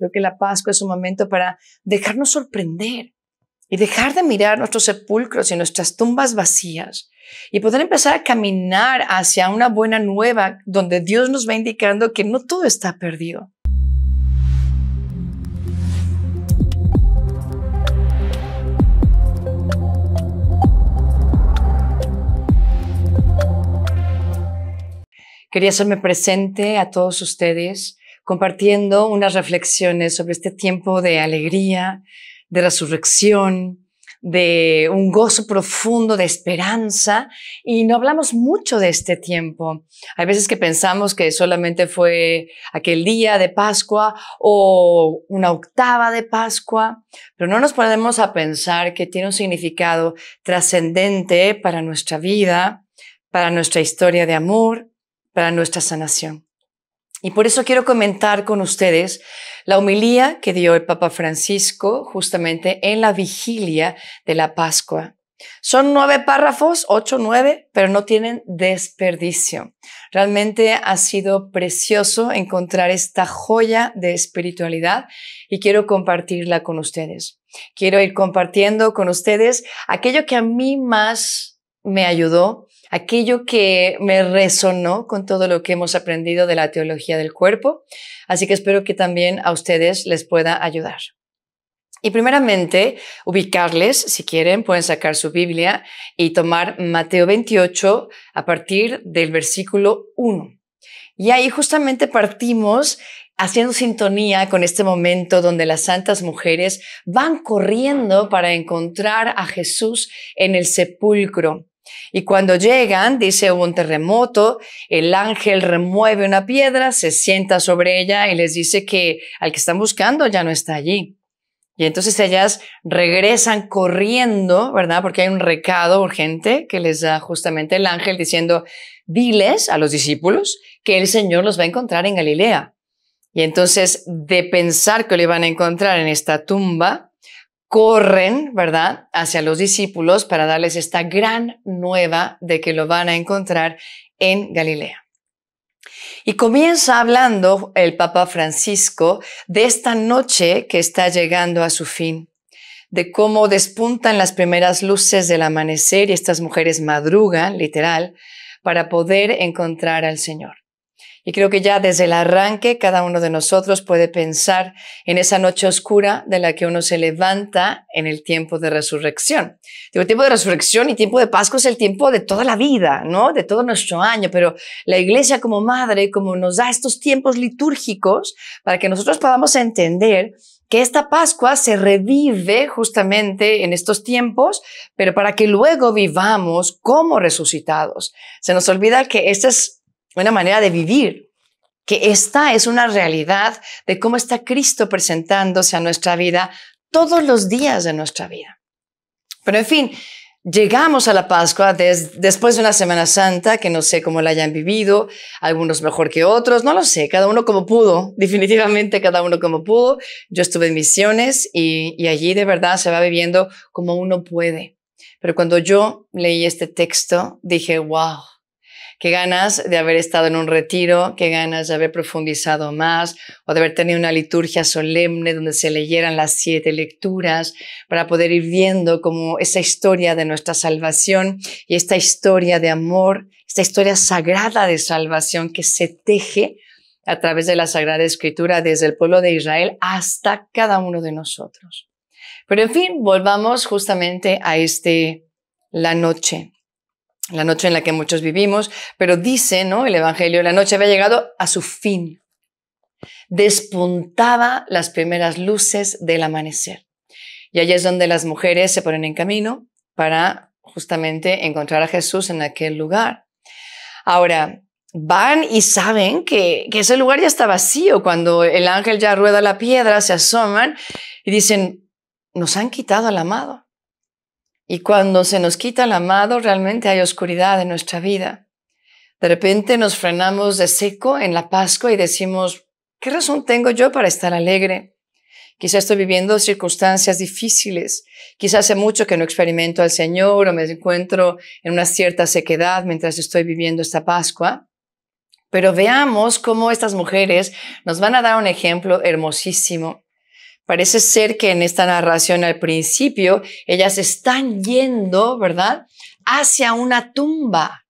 Creo que la Pascua es un momento para dejarnos sorprender y dejar de mirar nuestros sepulcros y nuestras tumbas vacías y poder empezar a caminar hacia una buena nueva donde Dios nos va indicando que no todo está perdido. Quería hacerme presente a todos ustedes compartiendo unas reflexiones sobre este tiempo de alegría, de resurrección, de un gozo profundo, de esperanza, y no hablamos mucho de este tiempo. Hay veces que pensamos que solamente fue aquel día de Pascua o una octava de Pascua, pero no nos ponemos a pensar que tiene un significado trascendente para nuestra vida, para nuestra historia de amor, para nuestra sanación. Y por eso quiero comentar con ustedes la homilía que dio el Papa Francisco justamente en la vigilia de la Pascua. Son nueve párrafos, ocho, nueve, pero no tienen desperdicio. Realmente ha sido precioso encontrar esta joya de espiritualidad y quiero compartirla con ustedes. Quiero ir compartiendo con ustedes aquello que a mí más me ayudó aquello que me resonó con todo lo que hemos aprendido de la teología del cuerpo, así que espero que también a ustedes les pueda ayudar. Y primeramente, ubicarles, si quieren, pueden sacar su Biblia y tomar Mateo 28 a partir del versículo 1. Y ahí justamente partimos haciendo sintonía con este momento donde las santas mujeres van corriendo para encontrar a Jesús en el sepulcro. Y cuando llegan, dice, un terremoto, el ángel remueve una piedra, se sienta sobre ella y les dice que al que están buscando ya no está allí. Y entonces ellas regresan corriendo, ¿verdad? Porque hay un recado urgente que les da justamente el ángel diciendo, diles a los discípulos que el Señor los va a encontrar en Galilea. Y entonces de pensar que lo iban a encontrar en esta tumba, corren, ¿verdad?, hacia los discípulos para darles esta gran nueva de que lo van a encontrar en Galilea. Y comienza hablando el Papa Francisco de esta noche que está llegando a su fin, de cómo despuntan las primeras luces del amanecer y estas mujeres madrugan, literal, para poder encontrar al Señor. Y creo que ya desde el arranque cada uno de nosotros puede pensar en esa noche oscura de la que uno se levanta en el tiempo de resurrección. el tiempo de resurrección y tiempo de Pascua es el tiempo de toda la vida, ¿no? De todo nuestro año, pero la iglesia como madre, como nos da estos tiempos litúrgicos para que nosotros podamos entender que esta Pascua se revive justamente en estos tiempos, pero para que luego vivamos como resucitados. Se nos olvida que esta es una manera de vivir, que esta es una realidad de cómo está Cristo presentándose a nuestra vida todos los días de nuestra vida. Pero en fin, llegamos a la Pascua después de una Semana Santa, que no sé cómo la hayan vivido, algunos mejor que otros, no lo sé, cada uno como pudo, definitivamente cada uno como pudo. Yo estuve en misiones y allí de verdad se va viviendo como uno puede. Pero cuando yo leí este texto, dije, wow, qué ganas de haber estado en un retiro, qué ganas de haber profundizado más o de haber tenido una liturgia solemne donde se leyeran las siete lecturas para poder ir viendo como esa historia de nuestra salvación y esta historia de amor, esta historia sagrada de salvación que se teje a través de la Sagrada Escritura desde el pueblo de Israel hasta cada uno de nosotros. Pero en fin, volvamos justamente a este, la noche, la noche en la que muchos vivimos, pero dice, ¿no? El Evangelio, la noche había llegado a su fin. Despuntaba las primeras luces del amanecer. Y ahí es donde las mujeres se ponen en camino para justamente encontrar a Jesús en aquel lugar. Ahora, van y saben que, que ese lugar ya está vacío. Cuando el ángel ya rueda la piedra, se asoman y dicen, nos han quitado al amado. Y cuando se nos quita el amado, realmente hay oscuridad en nuestra vida. De repente nos frenamos de seco en la Pascua y decimos, ¿qué razón tengo yo para estar alegre? Quizá estoy viviendo circunstancias difíciles, quizá hace mucho que no experimento al Señor o me encuentro en una cierta sequedad mientras estoy viviendo esta Pascua. Pero veamos cómo estas mujeres nos van a dar un ejemplo hermosísimo Parece ser que en esta narración al principio, ellas están yendo, ¿verdad? Hacia una tumba.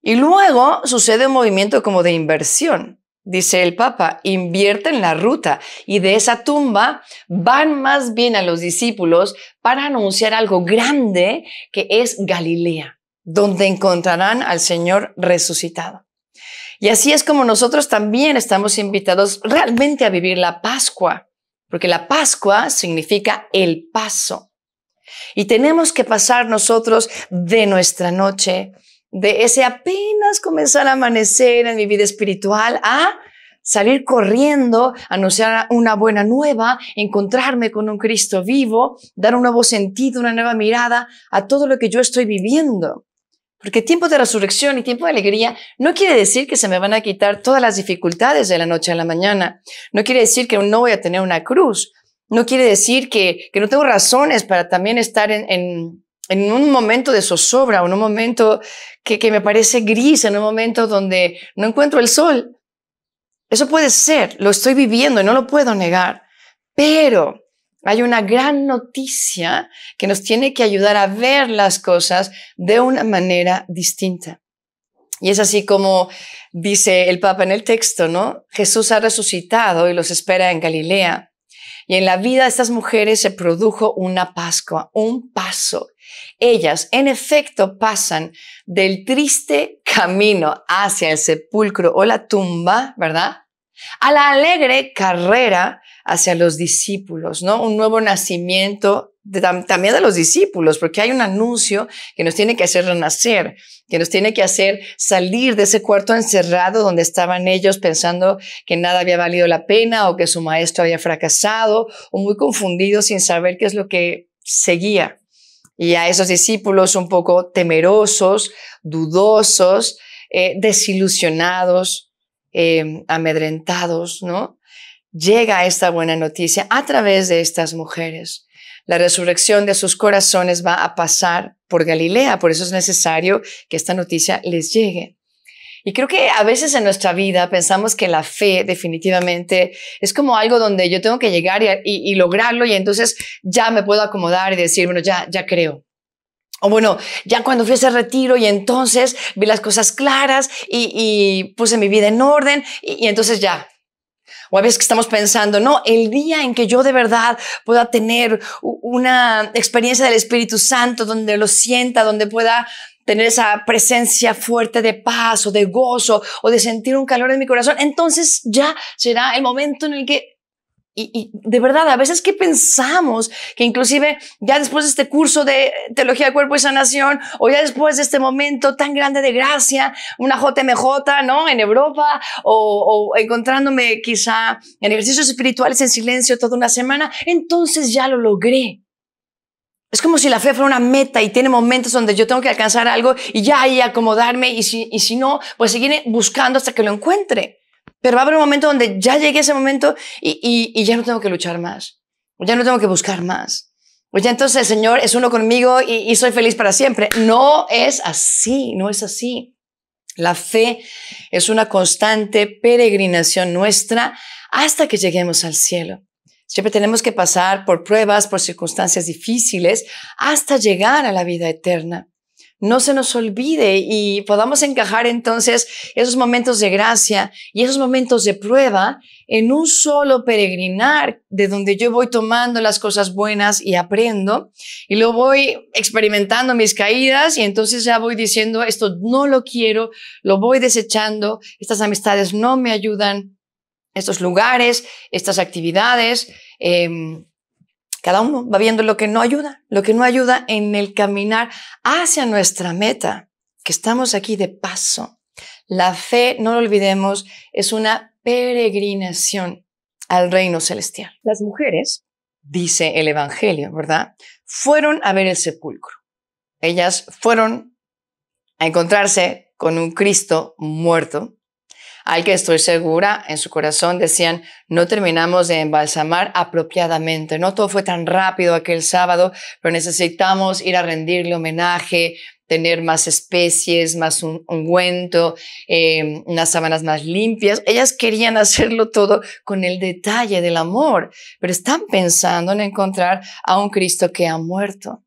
Y luego sucede un movimiento como de inversión. Dice el Papa, invierten la ruta y de esa tumba van más bien a los discípulos para anunciar algo grande que es Galilea, donde encontrarán al Señor resucitado. Y así es como nosotros también estamos invitados realmente a vivir la Pascua porque la Pascua significa el paso. Y tenemos que pasar nosotros de nuestra noche, de ese apenas comenzar a amanecer en mi vida espiritual, a salir corriendo, anunciar una buena nueva, encontrarme con un Cristo vivo, dar un nuevo sentido, una nueva mirada a todo lo que yo estoy viviendo. Porque tiempo de resurrección y tiempo de alegría no quiere decir que se me van a quitar todas las dificultades de la noche a la mañana. No quiere decir que no voy a tener una cruz. No quiere decir que, que no tengo razones para también estar en, un momento de zozobra, en un momento que me parece gris, en un momento donde no encuentro el sol. Eso puede ser, lo estoy viviendo y no lo puedo negar. Pero hay una gran noticia que nos tiene que ayudar a ver las cosas de una manera distinta. Y es así como dice el Papa en el texto, ¿no? Jesús ha resucitado y los espera en Galilea. Y en la vida de estas mujeres se produjo una Pascua, un paso. Ellas, en efecto, pasan del triste camino hacia el sepulcro o la tumba, ¿verdad? A la alegre carrera hacia los discípulos, ¿no? Un nuevo nacimiento también de los discípulos, porque hay un anuncio que nos tiene que hacer renacer, que nos tiene que hacer salir de ese cuarto encerrado donde estaban ellos pensando que nada había valido la pena o que su maestro había fracasado o muy confundidos sin saber qué es lo que seguía. Y a esos discípulos un poco temerosos, dudosos, eh, desilusionados, eh, amedrentados, ¿no? llega esta buena noticia a través de estas mujeres. La resurrección de sus corazones va a pasar por Galilea, por eso es necesario que esta noticia les llegue. Y creo que a veces en nuestra vida pensamos que la fe definitivamente es como algo donde yo tengo que llegar y, lograrlo y entonces ya me puedo acomodar y decir, bueno, ya, ya creo. O bueno, ya cuando fui ese retiro y entonces vi las cosas claras y, puse mi vida en orden y entonces ya, o a veces que estamos pensando, no, el día en que yo de verdad pueda tener una experiencia del Espíritu Santo, donde lo sienta, donde pueda tener esa presencia fuerte de paz o de gozo o de sentir un calor en mi corazón, entonces ya será el momento en el que y, de verdad, a veces que pensamos que inclusive ya después de este curso de Teología del Cuerpo y Sanación, o ya después de este momento tan grande de gracia, una JMJ, ¿no? En Europa, o, encontrándome quizá en ejercicios espirituales en silencio toda una semana, entonces ya lo logré. Es como si la fe fuera una meta y tiene momentos donde yo tengo que alcanzar algo y ya ahí acomodarme y si, y si no, pues seguir buscando hasta que lo encuentre. Pero va a haber un momento donde ya llegué ese momento y, ya no tengo que luchar más, o ya no tengo que buscar más. Pues ya entonces el Señor es uno conmigo y, soy feliz para siempre. No es así, no es así. La fe es una constante peregrinación nuestra hasta que lleguemos al cielo. Siempre tenemos que pasar por pruebas, por circunstancias difíciles, hasta llegar a la vida eterna no se nos olvide y podamos encajar entonces esos momentos de gracia y esos momentos de prueba en un solo peregrinar de donde yo voy tomando las cosas buenas y aprendo y lo voy experimentando mis caídas y entonces ya voy diciendo esto no lo quiero, lo voy desechando, estas amistades no me ayudan, estos lugares, estas actividades. Em, cada uno va viendo lo que no ayuda, lo que no ayuda en el caminar hacia nuestra meta, que estamos aquí de paso. La fe, no lo olvidemos, es una peregrinación al reino celestial. Las mujeres, dice el Evangelio, ¿verdad? Fueron a ver el sepulcro. Ellas fueron a encontrarse con un Cristo muerto al que estoy segura en su corazón decían, no terminamos de embalsamar apropiadamente, no todo fue tan rápido aquel sábado, pero necesitamos ir a rendirle homenaje, tener más especies, más ungüento, em, unas sábanas más limpias. Ellas querían hacerlo todo con el detalle del amor, pero están pensando en encontrar a un Cristo que ha muerto.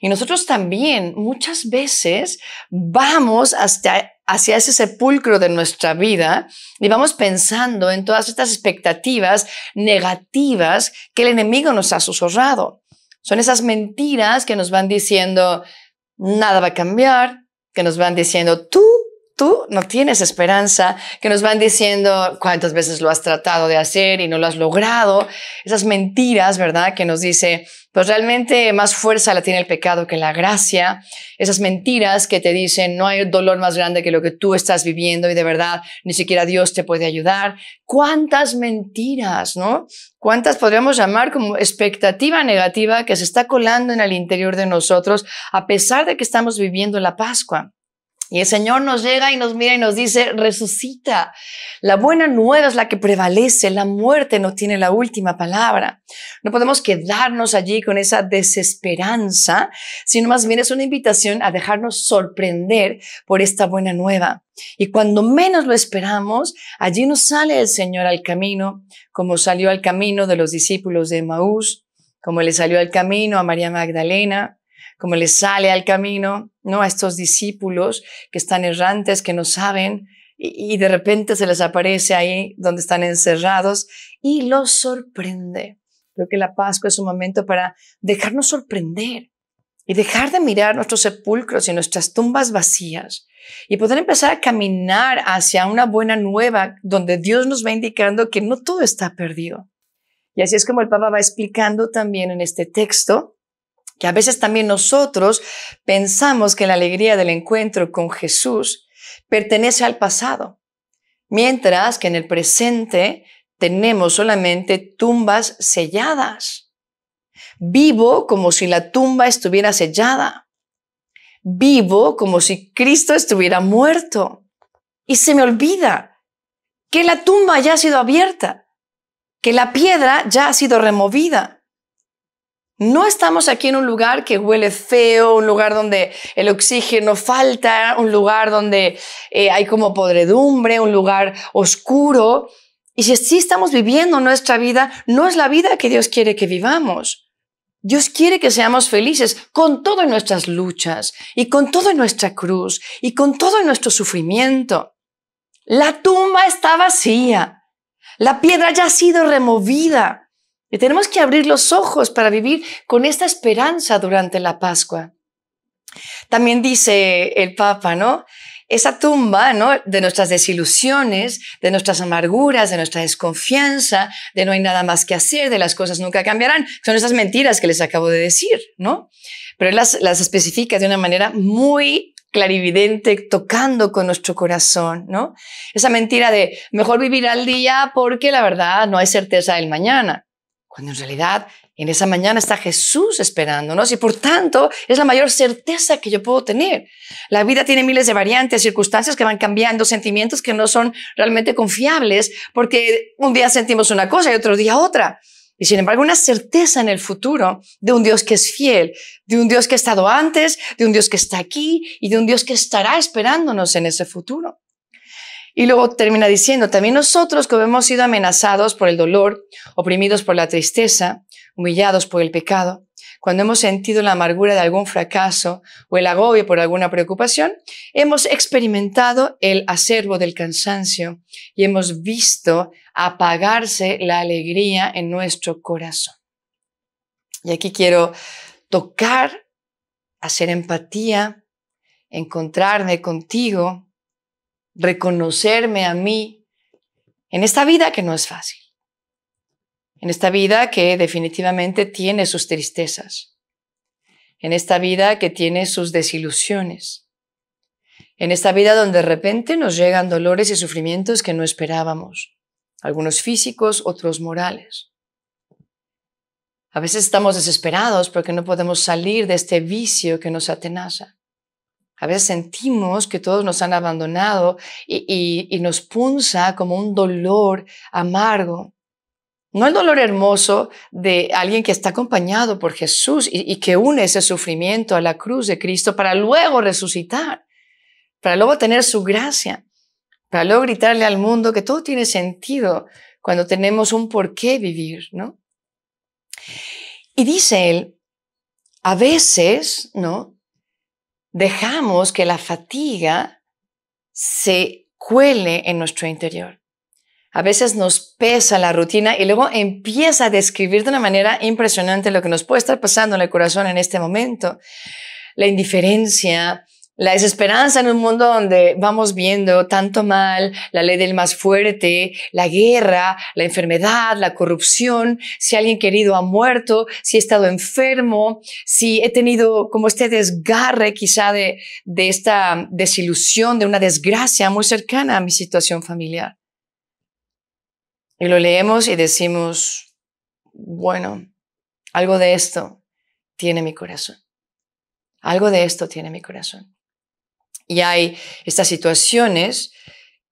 Y nosotros también muchas veces vamos hasta hacia ese sepulcro de nuestra vida y vamos pensando en todas estas expectativas negativas que el enemigo nos ha susurrado. Son esas mentiras que nos van diciendo, nada va a cambiar, que nos van diciendo, tú tú no tienes esperanza, que nos van diciendo cuántas veces lo has tratado de hacer y no lo has logrado, esas mentiras, ¿verdad? Que nos dice, pues realmente más fuerza la tiene el pecado que la gracia, esas mentiras que te dicen, no hay dolor más grande que lo que tú estás viviendo y de verdad ni siquiera Dios te puede ayudar. ¿Cuántas mentiras, no? ¿Cuántas podríamos llamar como expectativa negativa que se está colando en el interior de nosotros a pesar de que estamos viviendo la Pascua? Y el Señor nos llega y nos mira y nos dice, resucita. La buena nueva es la que prevalece, la muerte no tiene la última palabra. No podemos quedarnos allí con esa desesperanza, sino más bien es una invitación a dejarnos sorprender por esta buena nueva. Y cuando menos lo esperamos, allí nos sale el Señor al camino, como salió al camino de los discípulos de Maús, como le salió al camino a María Magdalena, como les sale al camino, ¿no? A estos discípulos que están errantes, que no saben, y de repente se les aparece ahí donde están encerrados y los sorprende. Creo que la Pascua es un momento para dejarnos sorprender y dejar de mirar nuestros sepulcros y nuestras tumbas vacías y poder empezar a caminar hacia una buena nueva donde Dios nos va indicando que no todo está perdido. Y así es como el Papa va explicando también en este texto que a veces también nosotros pensamos que la alegría del encuentro con Jesús pertenece al pasado, mientras que en el presente tenemos solamente tumbas selladas. Vivo como si la tumba estuviera sellada. Vivo como si Cristo estuviera muerto. Y se me olvida que la tumba ya ha sido abierta, que la piedra ya ha sido removida no estamos aquí en un lugar que huele feo, un lugar donde el oxígeno falta, un lugar donde eh, hay como podredumbre, un lugar oscuro. Y si así estamos viviendo nuestra vida, no es la vida que Dios quiere que vivamos. Dios quiere que seamos felices con todas nuestras luchas y con todo en nuestra cruz y con todo nuestro sufrimiento. La tumba está vacía. La piedra ya ha sido removida. Y tenemos que abrir los ojos para vivir con esta esperanza durante la Pascua. También dice el Papa, ¿no? Esa tumba, ¿no? De nuestras desilusiones, de nuestras amarguras, de nuestra desconfianza, de no hay nada más que hacer, de las cosas nunca cambiarán. Son esas mentiras que les acabo de decir, ¿no? Pero él las, las especifica de una manera muy clarividente, tocando con nuestro corazón, ¿no? Esa mentira de mejor vivir al día porque la verdad no hay certeza del mañana cuando en realidad en esa mañana está Jesús esperándonos y por tanto es la mayor certeza que yo puedo tener. La vida tiene miles de variantes, circunstancias que van cambiando, sentimientos que no son realmente confiables porque un día sentimos una cosa y otro día otra. Y sin embargo, una certeza en el futuro de un Dios que es fiel, de un Dios que ha estado antes, de un Dios que está aquí y de un Dios que estará esperándonos en ese futuro. Y luego termina diciendo, también nosotros como hemos sido amenazados por el dolor, oprimidos por la tristeza, humillados por el pecado, cuando hemos sentido la amargura de algún fracaso o el agobio por alguna preocupación, hemos experimentado el acervo del cansancio y hemos visto apagarse la alegría en nuestro corazón. Y aquí quiero tocar, hacer empatía, encontrarme contigo reconocerme a mí en esta vida que no es fácil, en esta vida que definitivamente tiene sus tristezas, en esta vida que tiene sus desilusiones, en esta vida donde de repente nos llegan dolores y sufrimientos que no esperábamos, algunos físicos, otros morales. A veces estamos desesperados porque no podemos salir de este vicio que nos atenaza. A veces sentimos que todos nos han abandonado y, nos punza como un dolor amargo. No el dolor hermoso de alguien que está acompañado por Jesús y, que une ese sufrimiento a la cruz de Cristo para luego resucitar, para luego tener su gracia, para luego gritarle al mundo que todo tiene sentido cuando tenemos un por qué vivir, ¿no? Y dice él, a veces, ¿no? dejamos que la fatiga se cuele en nuestro interior. A veces nos pesa la rutina y luego empieza a describir de una manera impresionante lo que nos puede estar pasando en el corazón en este momento. La indiferencia, la desesperanza en un mundo donde vamos viendo tanto mal, la ley del más fuerte, la guerra, la enfermedad, la corrupción, si alguien querido ha muerto, si he estado enfermo, si he tenido como este desgarre quizá de, de esta desilusión, de una desgracia muy cercana a mi situación familiar. Y lo leemos y decimos, bueno, algo de esto tiene mi corazón. Algo de esto tiene mi corazón. Y hay estas situaciones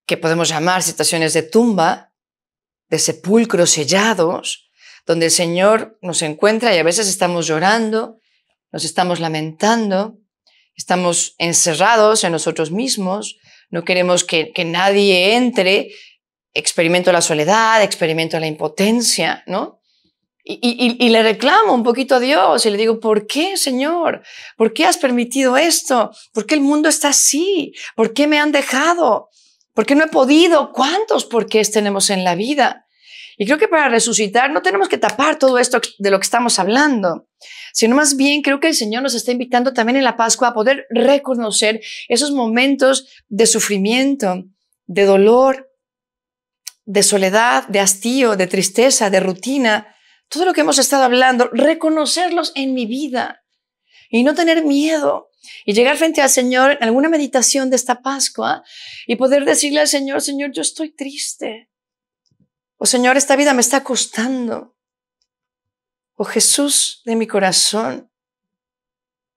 que podemos llamar situaciones de tumba, de sepulcros sellados, donde el Señor nos encuentra y a veces estamos llorando, nos estamos lamentando, estamos encerrados en nosotros mismos, no queremos que, que nadie entre, experimento la soledad, experimento la impotencia, ¿no? Y, le reclamo un poquito a Dios y le digo, ¿por qué, Señor? ¿Por qué has permitido esto? ¿Por qué el mundo está así? ¿Por qué me han dejado? ¿Por qué no he podido? ¿Cuántos porqués tenemos en la vida? Y creo que para resucitar no tenemos que tapar todo esto de lo que estamos hablando, sino más bien creo que el Señor nos está invitando también en la Pascua a poder reconocer esos momentos de sufrimiento, de dolor, de soledad, de hastío, de tristeza, de rutina, todo lo que hemos estado hablando, reconocerlos en mi vida y no tener miedo y llegar frente al Señor en alguna meditación de esta Pascua y poder decirle al Señor, Señor, yo estoy triste. O Señor, esta vida me está costando. O Jesús de mi corazón,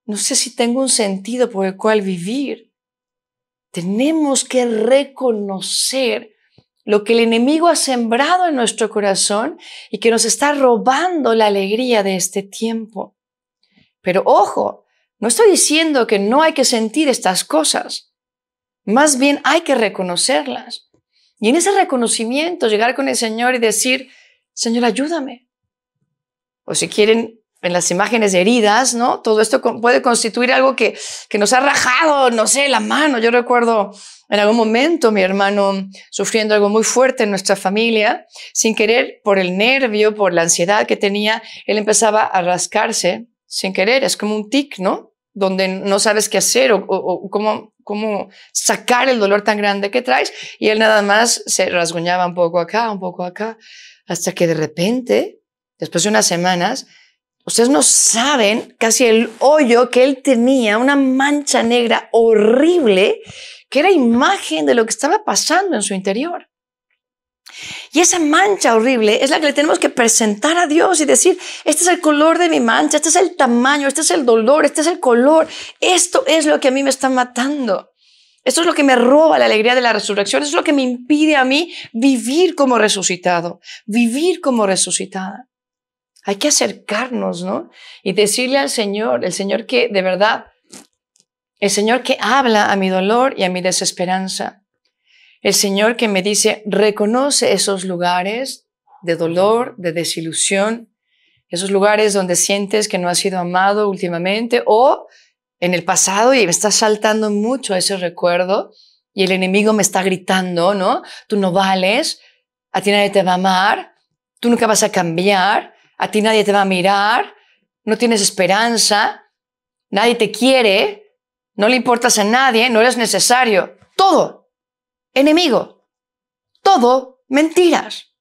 no sé si tengo un sentido por el cual vivir. Tenemos que reconocer lo que el enemigo ha sembrado en nuestro corazón y que nos está robando la alegría de este tiempo. Pero ojo, no estoy diciendo que no hay que sentir estas cosas, más bien hay que reconocerlas. Y en ese reconocimiento llegar con el Señor y decir, Señor, ayúdame. O si quieren, en las imágenes heridas, ¿no? Todo esto puede constituir algo que, que nos ha rajado, no sé, la mano. Yo recuerdo en algún momento mi hermano sufriendo algo muy fuerte en nuestra familia, sin querer, por el nervio, por la ansiedad que tenía, él empezaba a rascarse sin querer, es como un tic, ¿no? Donde no sabes qué hacer o, cómo, cómo sacar el dolor tan grande que traes. Y él nada más se rasguñaba un poco acá, un poco acá, hasta que de repente, después de unas semanas, Ustedes no saben casi el hoyo que él tenía, una mancha negra horrible que era imagen de lo que estaba pasando en su interior. Y esa mancha horrible es la que le tenemos que presentar a Dios y decir, este es el color de mi mancha, este es el tamaño, este es el dolor, este es el color, esto es lo que a mí me está matando. Esto es lo que me roba la alegría de la resurrección, esto es lo que me impide a mí vivir como resucitado, vivir como resucitada. Hay que acercarnos, ¿no? Y decirle al Señor, el Señor que de verdad el Señor que habla a mi dolor y a mi desesperanza. El Señor que me dice, reconoce esos lugares de dolor, de desilusión, esos lugares donde sientes que no has sido amado últimamente o en el pasado y me está saltando mucho ese recuerdo y el enemigo me está gritando, ¿no? Tú no vales, a ti nadie te va a amar, tú nunca vas a cambiar, a ti nadie te va a mirar, no tienes esperanza, nadie te quiere, no le importas a nadie, no eres necesario. Todo. Enemigo. Todo mentiras.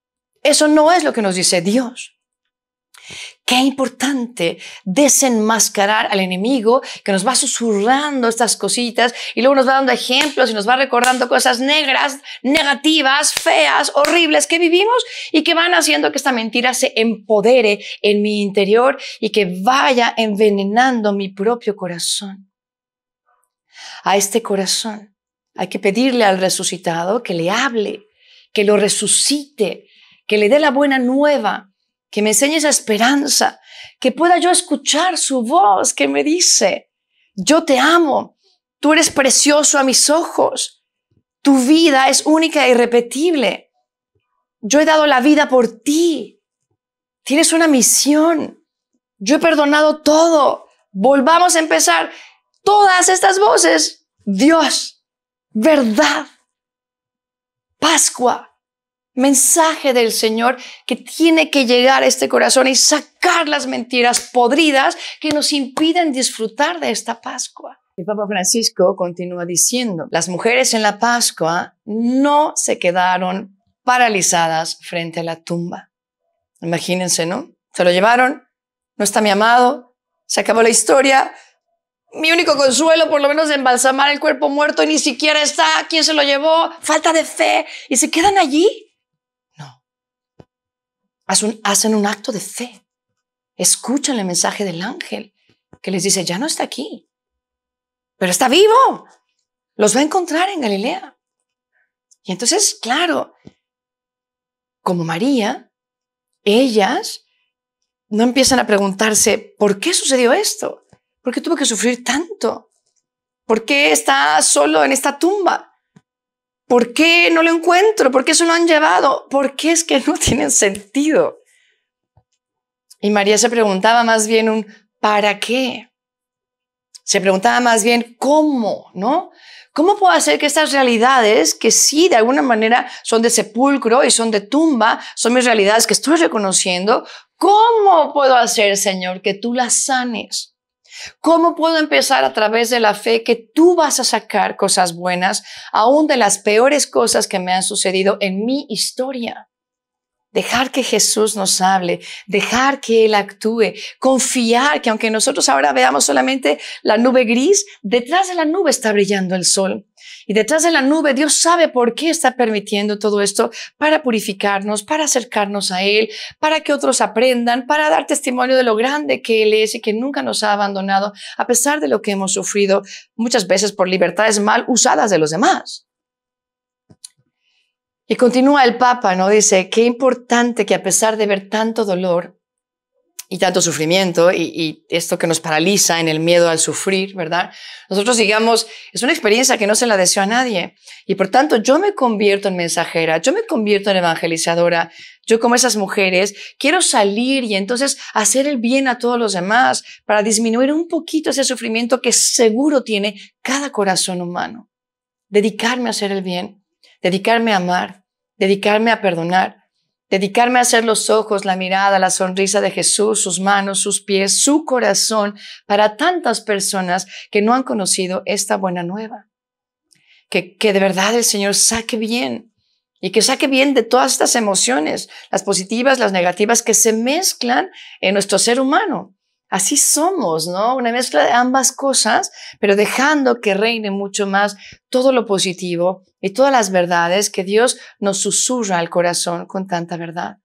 Eso no es lo que nos dice Dios. Qué importante desenmascarar al enemigo que nos va susurrando estas cositas y luego nos va dando ejemplos y nos va recordando cosas negras, negativas, feas, horribles que vivimos y que van haciendo que esta mentira se empodere en mi interior y que vaya envenenando mi propio corazón a este corazón. Hay que pedirle al resucitado que le hable, que lo resucite, que le dé la buena nueva, que me enseñe esa esperanza, que pueda yo escuchar su voz que me dice, yo te amo, tú eres precioso a mis ojos, tu vida es única e irrepetible, yo he dado la vida por ti, tienes una misión, yo he perdonado todo, volvamos a empezar todas estas voces, Dios, verdad, Pascua, mensaje del Señor que tiene que llegar a este corazón y sacar las mentiras podridas que nos impiden disfrutar de esta Pascua. El Papa Francisco continúa diciendo, las mujeres en la Pascua no se quedaron paralizadas frente a la tumba. Imagínense, ¿no? Se lo llevaron, no está mi amado, se acabó la historia, mi único consuelo, por lo menos, es embalsamar el cuerpo muerto y ni siquiera está quién se lo llevó, falta de fe, y se quedan allí. No. hacen un acto de fe. Escuchan el mensaje del ángel que les dice, ya no está aquí, pero está vivo. Los va a encontrar en Galilea. Y entonces, claro, como María, ellas no empiezan a preguntarse, ¿por qué sucedió esto? ¿Por qué tuve que sufrir tanto? ¿Por qué está solo en esta tumba? ¿Por qué no lo encuentro? ¿Por qué se lo han llevado? ¿Por qué es que no tienen sentido? Y María se preguntaba más bien un ¿para qué? Se preguntaba más bien cómo, ¿no? ¿Cómo puedo hacer que estas realidades, que sí, de alguna manera son de sepulcro y son de tumba, son mis realidades que estoy reconociendo, ¿cómo puedo hacer, Señor, que tú las sanes? ¿Cómo puedo empezar a través de la fe que tú vas a sacar cosas buenas, aún de las peores cosas que me han sucedido en mi historia? Dejar que Jesús nos hable, dejar que Él actúe, confiar que aunque nosotros ahora veamos solamente la nube gris, detrás de la nube está brillando el sol. Y detrás de la nube, Dios sabe por qué está permitiendo todo esto, para purificarnos, para acercarnos a Él, para que otros aprendan, para dar testimonio de lo grande que Él es y que nunca nos ha abandonado, a pesar de lo que hemos sufrido muchas veces por libertades mal usadas de los demás. Y continúa el Papa, ¿no? Dice, qué importante que a pesar de ver tanto dolor, y tanto sufrimiento y, esto que nos paraliza en el miedo al sufrir, ¿verdad? Nosotros digamos, es una experiencia que no se la deseo a nadie y por tanto yo me convierto en mensajera, yo me convierto en evangelizadora, yo como esas mujeres quiero salir y entonces hacer el bien a todos los demás para disminuir un poquito ese sufrimiento que seguro tiene cada corazón humano. Dedicarme a hacer el bien, dedicarme a amar, dedicarme a perdonar, Dedicarme a hacer los ojos, la mirada, la sonrisa de Jesús, sus manos, sus pies, su corazón para tantas personas que no han conocido esta buena nueva. Que, que de verdad el Señor saque bien y que saque bien de todas estas emociones, las positivas, las negativas que se mezclan en nuestro ser humano. Así somos, ¿no? Una mezcla de ambas cosas, pero dejando que reine mucho más todo lo positivo y todas las verdades que Dios nos susurra al corazón con tanta verdad.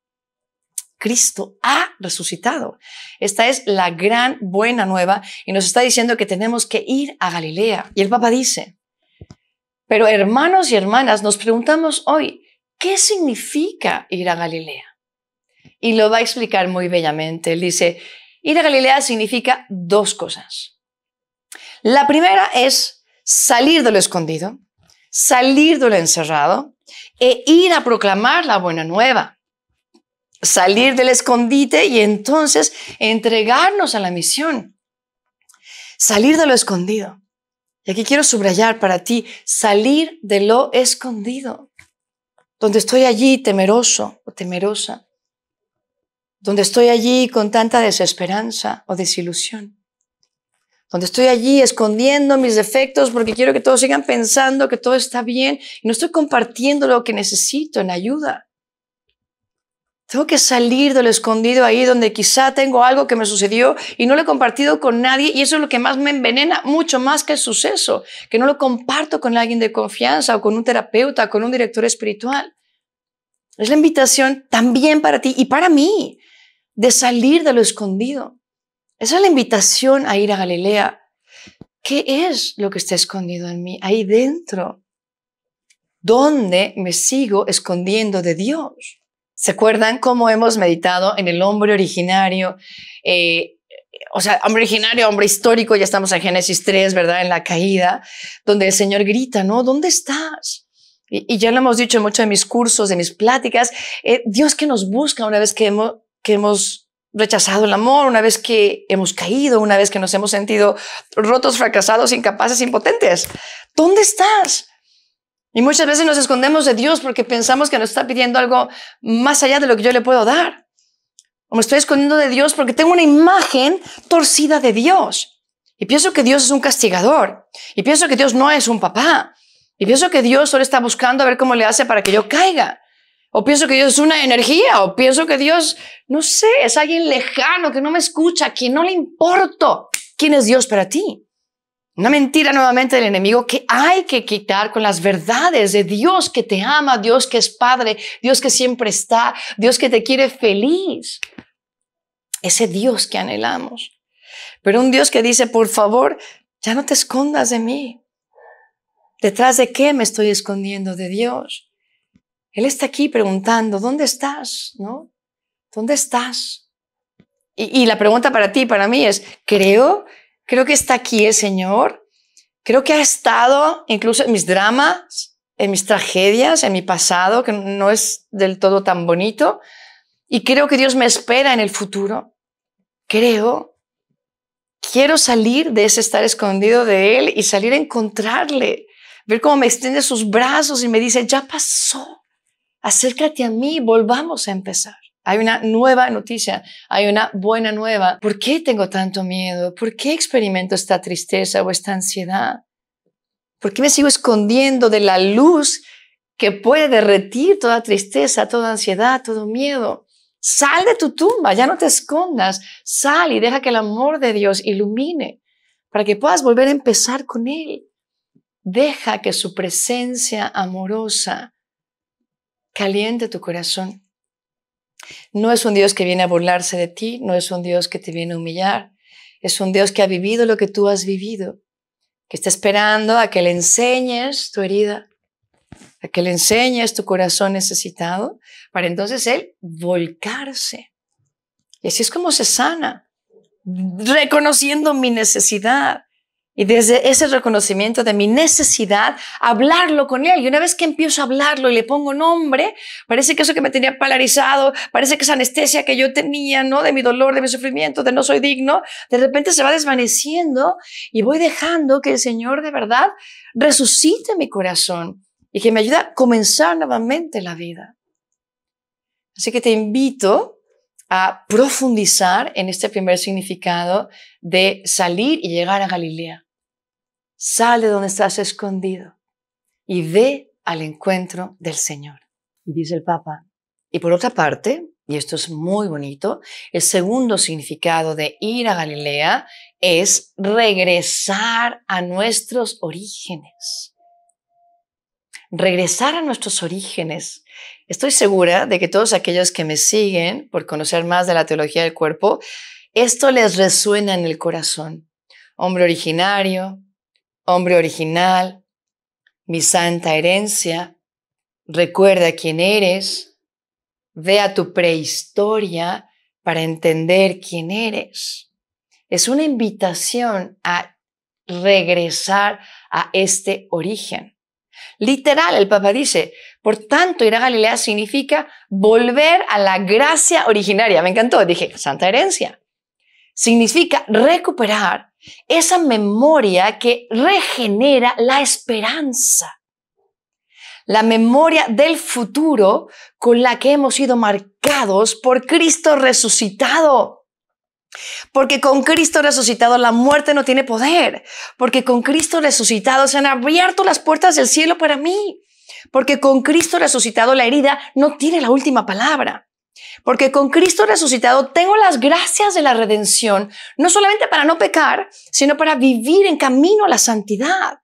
Cristo ha resucitado. Esta es la gran buena nueva y nos está diciendo que tenemos que ir a Galilea. Y el Papa dice, pero hermanos y hermanas, nos preguntamos hoy, ¿qué significa ir a Galilea? Y lo va a explicar muy bellamente. Él dice, Ir a Galilea significa dos cosas. La primera es salir de lo escondido, salir de lo encerrado e ir a proclamar la buena nueva. Salir del escondite y entonces entregarnos a la misión. Salir de lo escondido. Y aquí quiero subrayar para ti, salir de lo escondido, donde estoy allí temeroso o temerosa, donde estoy allí con tanta desesperanza o desilusión, donde estoy allí escondiendo mis defectos porque quiero que todos sigan pensando que todo está bien y no estoy compartiendo lo que necesito en ayuda. Tengo que salir del escondido ahí donde quizá tengo algo que me sucedió y no lo he compartido con nadie y eso es lo que más me envenena, mucho más que el suceso, que no lo comparto con alguien de confianza o con un terapeuta, con un director espiritual. Es la invitación también para ti y para mí de salir de lo escondido. Esa es la invitación a ir a Galilea. ¿Qué es lo que está escondido en mí ahí dentro? ¿Dónde me sigo escondiendo de Dios? ¿Se acuerdan cómo hemos meditado en el hombre originario? Eh, o sea, hombre originario, hombre histórico, ya estamos en Génesis 3, ¿verdad? En la caída, donde el Señor grita, ¿no? ¿Dónde estás? Y, ya lo hemos dicho en muchos de mis cursos, de mis pláticas, eh, Dios que nos busca una vez que hemos, que hemos rechazado el amor, una vez que hemos caído, una vez que nos hemos sentido rotos, fracasados, incapaces, impotentes. ¿Dónde estás? Y muchas veces nos escondemos de Dios porque pensamos que nos está pidiendo algo más allá de lo que yo le puedo dar. O me estoy escondiendo de Dios porque tengo una imagen torcida de Dios. Y pienso que Dios es un castigador. Y pienso que Dios no es un papá. Y pienso que Dios solo está buscando a ver cómo le hace para que yo caiga. O pienso que Dios es una energía, o pienso que Dios, no sé, es alguien lejano que no me escucha, que no le importo. ¿Quién es Dios para ti? Una mentira nuevamente del enemigo que hay que quitar con las verdades de Dios que te ama, Dios que es Padre, Dios que siempre está, Dios que te quiere feliz. Ese Dios que anhelamos. Pero un Dios que dice, por favor, ya no te escondas de mí. ¿Detrás de qué me estoy escondiendo de Dios? Él está aquí preguntando, ¿dónde estás? ¿No? ¿Dónde estás? Y, la pregunta para ti, para mí es, creo, creo que está aquí el Señor, creo que ha estado incluso en mis dramas, en mis tragedias, en mi pasado, que no es del todo tan bonito, y creo que Dios me espera en el futuro. Creo, quiero salir de ese estar escondido de Él y salir a encontrarle, ver cómo me extiende sus brazos y me dice, ya pasó acércate a mí, volvamos a empezar. Hay una nueva noticia, hay una buena nueva. ¿Por qué tengo tanto miedo? ¿Por qué experimento esta tristeza o esta ansiedad? ¿Por qué me sigo escondiendo de la luz que puede derretir toda tristeza, toda ansiedad, todo miedo? Sal de tu tumba, ya no te escondas, sal y deja que el amor de Dios ilumine para que puedas volver a empezar con Él. Deja que su presencia amorosa caliente tu corazón. No es un Dios que viene a burlarse de ti, no es un Dios que te viene a humillar, es un Dios que ha vivido lo que tú has vivido, que está esperando a que le enseñes tu herida, a que le enseñes tu corazón necesitado, para entonces Él volcarse. Y así es como se sana, reconociendo mi necesidad, y desde ese reconocimiento de mi necesidad, hablarlo con él. Y una vez que empiezo a hablarlo y le pongo nombre, parece que eso que me tenía paralizado, parece que esa anestesia que yo tenía, ¿no? De mi dolor, de mi sufrimiento, de no soy digno, de repente se va desvaneciendo y voy dejando que el Señor de verdad resucite mi corazón y que me ayude a comenzar nuevamente la vida. Así que te invito a profundizar en este primer significado de salir y llegar a Galilea sale donde estás escondido y ve al encuentro del Señor. Y dice el Papa. Y por otra parte, y esto es muy bonito, el segundo significado de ir a Galilea es regresar a nuestros orígenes. Regresar a nuestros orígenes. Estoy segura de que todos aquellos que me siguen por conocer más de la teología del cuerpo, esto les resuena en el corazón. Hombre originario, hombre original, mi santa herencia, recuerda quién eres, vea tu prehistoria para entender quién eres. Es una invitación a regresar a este origen. Literal, el Papa dice, por tanto, ir a Galilea significa volver a la gracia originaria. Me encantó, dije, santa herencia significa recuperar esa memoria que regenera la esperanza, la memoria del futuro con la que hemos sido marcados por Cristo resucitado. Porque con Cristo resucitado la muerte no tiene poder, porque con Cristo resucitado se han abierto las puertas del cielo para mí, porque con Cristo resucitado la herida no tiene la última palabra. Porque con Cristo resucitado tengo las gracias de la redención, no solamente para no pecar, sino para vivir en camino a la santidad,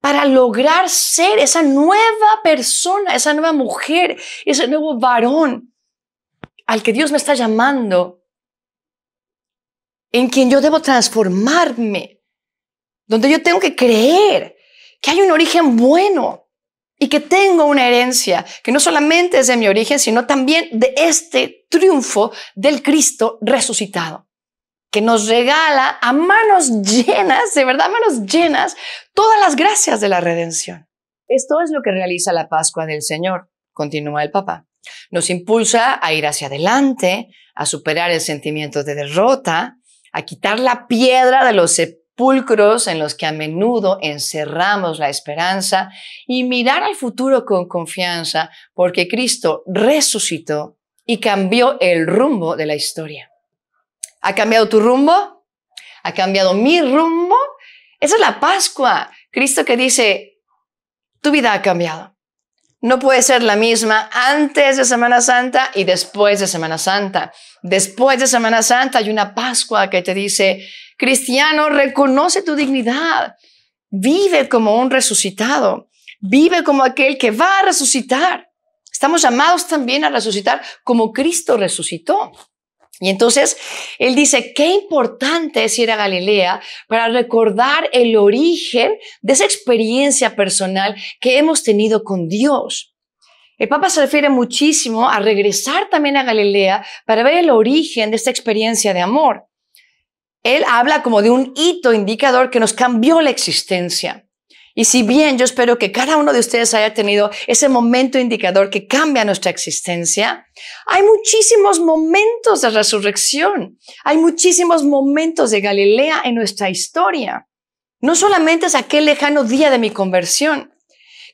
para lograr ser esa nueva persona, esa nueva mujer, ese nuevo varón al que Dios me está llamando, en quien yo debo transformarme, donde yo tengo que creer que hay un origen bueno, y que tengo una herencia que no solamente es de mi origen, sino también de este triunfo del Cristo resucitado, que nos regala a manos llenas, de verdad, manos llenas, todas las gracias de la redención. Esto es lo que realiza la Pascua del Señor, continúa el Papa. Nos impulsa a ir hacia adelante, a superar el sentimiento de derrota, a quitar la piedra de los pulcros en los que a menudo encerramos la esperanza y mirar al futuro con confianza porque Cristo resucitó y cambió el rumbo de la historia. ¿Ha cambiado tu rumbo? ¿Ha cambiado mi rumbo? Esa es la Pascua. Cristo que dice, tu vida ha cambiado. No puede ser la misma antes de Semana Santa y después de Semana Santa. Después de Semana Santa hay una Pascua que te dice, Cristiano, reconoce tu dignidad. Vive como un resucitado. Vive como aquel que va a resucitar. Estamos llamados también a resucitar como Cristo resucitó. Y entonces él dice, qué importante es ir a Galilea para recordar el origen de esa experiencia personal que hemos tenido con Dios. El Papa se refiere muchísimo a regresar también a Galilea para ver el origen de esta experiencia de amor él habla como de un hito indicador que nos cambió la existencia. Y si bien yo espero que cada uno de ustedes haya tenido ese momento indicador que cambia nuestra existencia, hay muchísimos momentos de resurrección, hay muchísimos momentos de Galilea en nuestra historia. No solamente es aquel lejano día de mi conversión,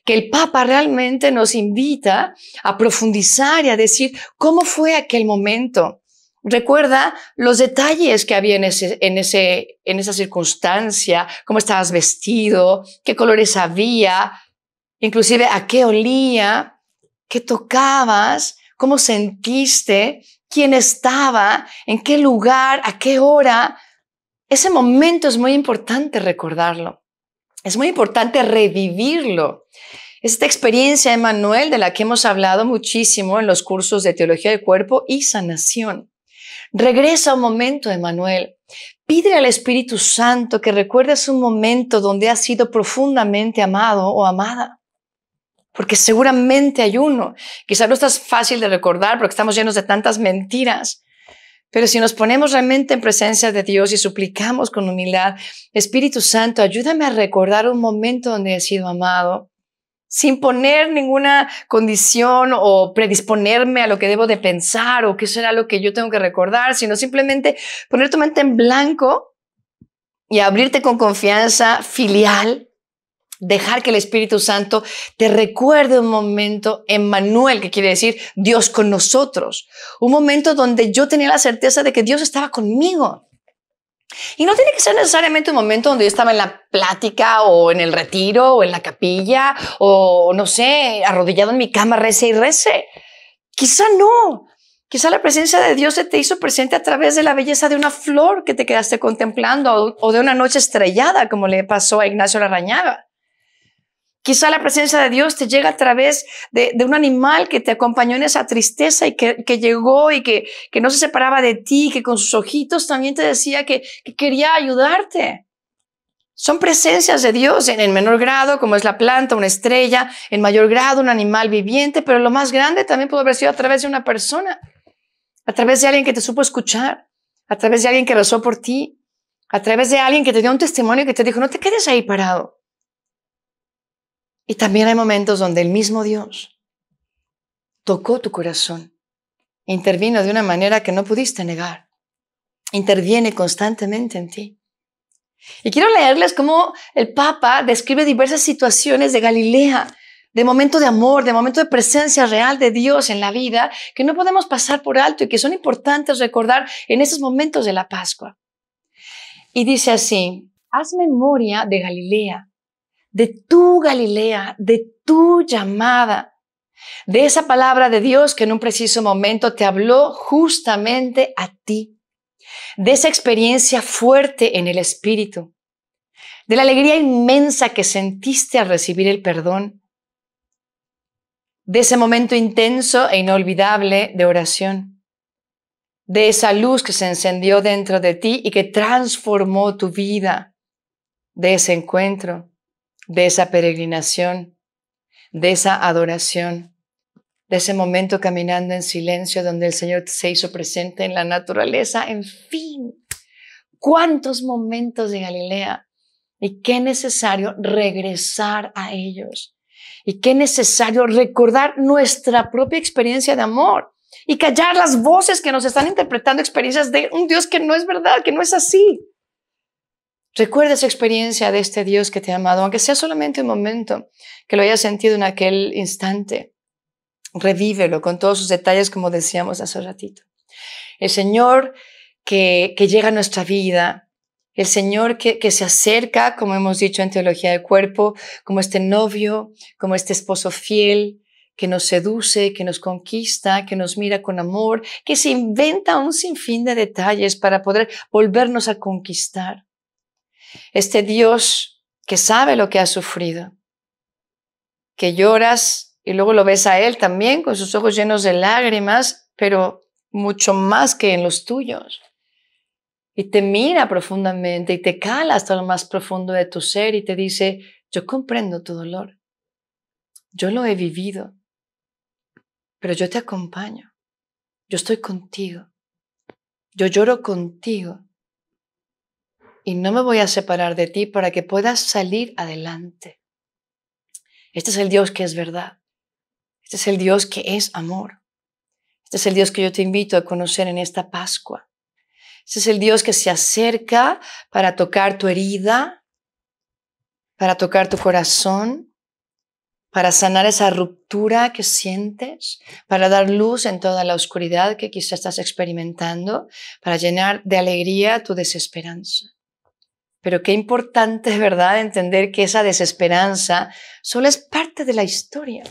que el Papa realmente nos invita a profundizar y a decir cómo fue aquel momento, Recuerda los detalles que había en, ese, en, ese, en esa circunstancia, cómo estabas vestido, qué colores había, inclusive a qué olía, qué tocabas, cómo sentiste, quién estaba, en qué lugar, a qué hora. Ese momento es muy importante recordarlo. Es muy importante revivirlo. Esta experiencia, Emanuel, de la que hemos hablado muchísimo en los cursos de Teología del Cuerpo y Sanación. Regresa un momento, Emanuel. Pide al Espíritu Santo que recuerdes un momento donde has sido profundamente amado o amada. Porque seguramente hay uno. Quizás no estás fácil de recordar porque estamos llenos de tantas mentiras. Pero si nos ponemos realmente en presencia de Dios y suplicamos con humildad, Espíritu Santo, ayúdame a recordar un momento donde he sido amado, sin poner ninguna condición o predisponerme a lo que debo de pensar o qué será lo que yo tengo que recordar, sino simplemente poner tu mente en blanco y abrirte con confianza filial, dejar que el Espíritu Santo te recuerde un momento en Manuel, que quiere decir Dios con nosotros, un momento donde yo tenía la certeza de que Dios estaba conmigo y no tiene que ser necesariamente un momento donde yo estaba en la plática o en el retiro o en la capilla o no sé, arrodillado en mi cama, rece y rece. Quizá no. Quizá la presencia de Dios se te hizo presente a través de la belleza de una flor que te quedaste contemplando o, de una noche estrellada, como le pasó a Ignacio Larrañaga. Quizá la presencia de Dios te llega a través de, un animal que te acompañó en esa tristeza y que, llegó y que, que, no se separaba de ti, que con sus ojitos también te decía que, que quería ayudarte. Son presencias de Dios en el menor grado, como es la planta, una estrella, en mayor grado, un animal viviente, pero lo más grande también pudo haber sido a través de una persona, a través de alguien que te supo escuchar, a través de alguien que rezó por ti, a través de alguien que te dio un testimonio que te dijo, no te quedes ahí parado, y también hay momentos donde el mismo Dios tocó tu corazón, intervino de una manera que no pudiste negar, interviene constantemente en ti. Y quiero leerles cómo el Papa describe diversas situaciones de Galilea, de momento de amor, de momento de presencia real de Dios en la vida, que no podemos pasar por alto y que son importantes recordar en esos momentos de la Pascua. Y dice así, haz memoria de Galilea de tu Galilea, de tu llamada, de esa palabra de Dios que en un preciso momento te habló justamente a ti, de esa experiencia fuerte en el Espíritu, de la alegría inmensa que sentiste al recibir el perdón, de ese momento intenso e inolvidable de oración, de esa luz que se encendió dentro de ti y que transformó tu vida, de ese encuentro de esa peregrinación, de esa adoración, de ese momento caminando en silencio donde el Señor se hizo presente en la naturaleza, en fin, cuántos momentos de Galilea y qué necesario regresar a ellos y qué necesario recordar nuestra propia experiencia de amor y callar las voces que nos están interpretando experiencias de un Dios que no es verdad, que no es así. Recuerda esa experiencia de este Dios que te ha amado, aunque sea solamente un momento, que lo hayas sentido en aquel instante. Revívelo con todos sus detalles, como decíamos hace ratito. El Señor que, que llega a nuestra vida, el Señor que, que, se acerca, como hemos dicho en Teología del Cuerpo, como este novio, como este esposo fiel, que nos seduce, que nos conquista, que nos mira con amor, que se inventa un sinfín de detalles para poder volvernos a conquistar este Dios que sabe lo que has sufrido, que lloras y luego lo ves a Él también con sus ojos llenos de lágrimas, pero mucho más que en los tuyos. Y te mira profundamente y te cala hasta lo más profundo de tu ser y te dice, yo comprendo tu dolor, yo lo he vivido, pero yo te acompaño, yo estoy contigo, yo lloro contigo y no me voy a separar de ti para que puedas salir adelante. Este es el Dios que es verdad. Este es el Dios que es amor. Este es el Dios que yo te invito a conocer en esta Pascua. Este es el Dios que se acerca para tocar tu herida, para tocar tu corazón, para sanar esa ruptura que sientes, para dar luz en toda la oscuridad que quizás estás experimentando, para llenar de alegría tu desesperanza. Pero qué importante es verdad entender que esa desesperanza solo es parte de la historia.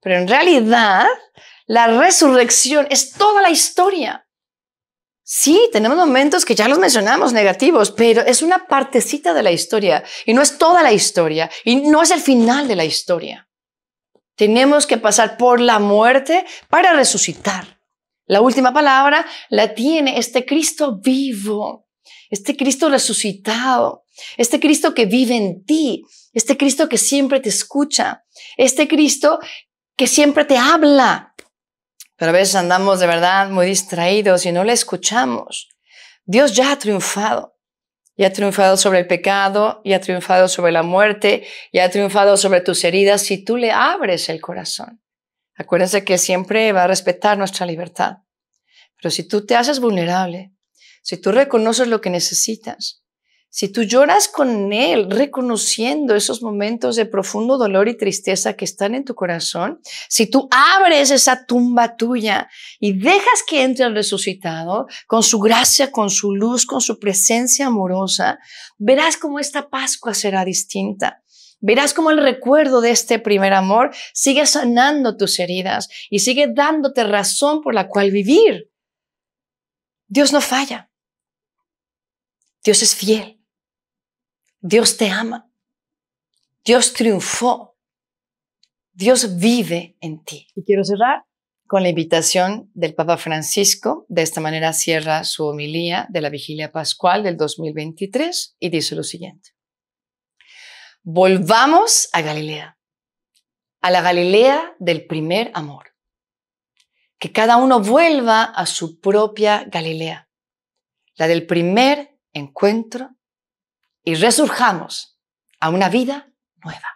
Pero en realidad, la resurrección es toda la historia. Sí, tenemos momentos que ya los mencionamos negativos, pero es una partecita de la historia y no es toda la historia y no es el final de la historia. Tenemos que pasar por la muerte para resucitar. La última palabra la tiene este Cristo vivo este Cristo resucitado, este Cristo que vive en ti, este Cristo que siempre te escucha, este Cristo que siempre te habla. Pero a veces andamos de verdad muy distraídos y no le escuchamos. Dios ya ha triunfado. Ya ha triunfado sobre el pecado, ya ha triunfado sobre la muerte, ya ha triunfado sobre tus heridas si tú le abres el corazón. Acuérdense que siempre va a respetar nuestra libertad. Pero si tú te haces vulnerable, si tú reconoces lo que necesitas, si tú lloras con Él, reconociendo esos momentos de profundo dolor y tristeza que están en tu corazón, si tú abres esa tumba tuya y dejas que entre el resucitado, con su gracia, con su luz, con su presencia amorosa, verás cómo esta Pascua será distinta. Verás cómo el recuerdo de este primer amor sigue sanando tus heridas y sigue dándote razón por la cual vivir. Dios no falla. Dios es fiel. Dios te ama. Dios triunfó. Dios vive en ti. Y quiero cerrar con la invitación del Papa Francisco. De esta manera cierra su homilía de la vigilia pascual del 2023 y dice lo siguiente. Volvamos a Galilea, a la Galilea del primer amor. Que cada uno vuelva a su propia Galilea, la del primer encuentro y resurjamos a una vida nueva.